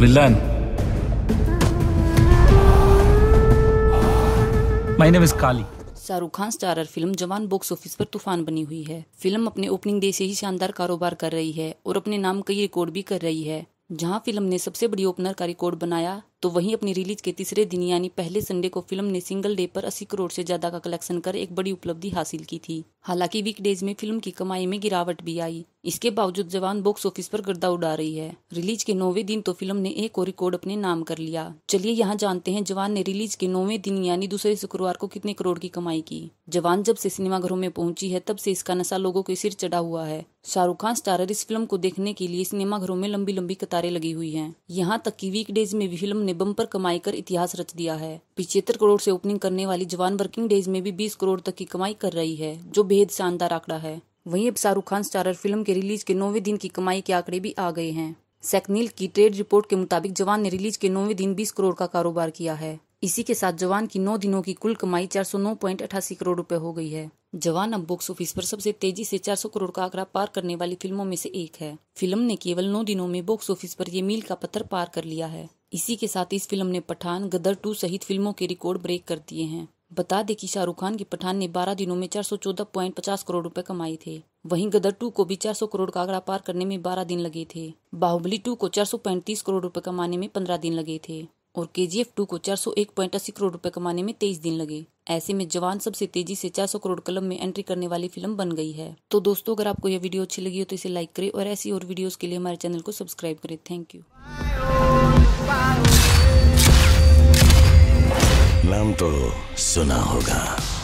villain my name is Kali Shahrukh Khan starrer film Jawan box office पर तूफान बनी हुई है फिल्म अपने ओपनिंग डे से ही शानदार कारोबार कर रही है और अपने नाम कई रिकॉर्ड भी कर रही है जहां फिल्म ने सबसे बड़ी ओपनर का रिकॉर्ड बनाया तो वहीं अपनी रिलीज के तीसरे दिन यानी पहले संडे को फिल्म ने सिंगल डे पर 80 करोड़ से ज्यादा का कलेक्शन कर एक बड़ी उपलब्धि हासिल की थी हालांकि वीकडेज में फिल्म की कमाई में गिरावट भी आई इसके बावजूद जवान बॉक्स ऑफिस पर गर्दा उड़ा रही है रिलीज के नौवे दिन तो फिल्म ने एक और रिकॉर्ड अपने नाम कर लिया चलिए यहाँ जानते हैं जवान ने रिलीज के नौवे दिन यानी दूसरे शुक्रवार को कितने करोड़ की कमाई की जवान जब से सिनेमाघरों में पहुंची है तब से इसका नशा लोगों के सिर चढ़ा हुआ है शाहरुख खान स्टारर इस फिल्म को देखने के लिए सिनेमाघरों में लंबी लंबी कतारें लगी हुई है यहाँ तक की वीकडेज में भी फिल्म ने बम्पर कमाई कर इतिहास रच दिया है पिछहत्तर करोड़ से ओपनिंग करने वाली जवान वर्किंग डेज में भी बीस करोड़ तक की कमाई कर रही है जो बेहद शानदार आंकड़ा है वहीं अब शाहरुख खान स्टारर फिल्म के रिलीज के नौवे दिन की कमाई के आंकड़े भी आ गए हैं सेकनील की ट्रेड रिपोर्ट के मुताबिक जवान ने रिलीज के नौवे दिन 20 करोड़ का कारोबार किया है इसी के साथ जवान की नौ दिनों की कुल कमाई चार सौ नौ पॉइंट अठासी करोड़ रूपए हो गई है जवान अब बॉक्स ऑफिस पर सबसे तेजी से 400 करोड़ का आंकड़ा पार करने वाली फिल्मों में से एक है फिल्म ने केवल नौ दिनों में बॉक्स ऑफिस पर ये मील का पत्थर पार कर लिया है इसी के साथ इस फिल्म ने पठान गदर टू सहित फिल्मों के रिकॉर्ड ब्रेक कर दिए हैं बता दें कि शाहरुख खान की पठान ने 12 दिनों में 414.50 करोड़ रुपए कमाए थे वहीं गदर टू को भी 400 करोड़ का आंकड़ा पार करने में 12 दिन लगे थे बाहुबली टू को 435 करोड़ रुपए कमाने में 15 दिन लगे थे और के जी एफ टू को चार सौ एक पॉइंट अस्सी करोड़ रुपए कमाने में तेईस दिन लगे ऐसे में जवान सबसे तेजी से 400 करोड़ कलम में एंट्री करने वाली फिल्म बन गई है तो दोस्तों अगर आपको यह वीडियो अच्छी लगी हो तो इसे लाइक करें और ऐसी और वीडियोस के लिए हमारे चैनल को सब्सक्राइब करें थैंक यू तो सुना होगा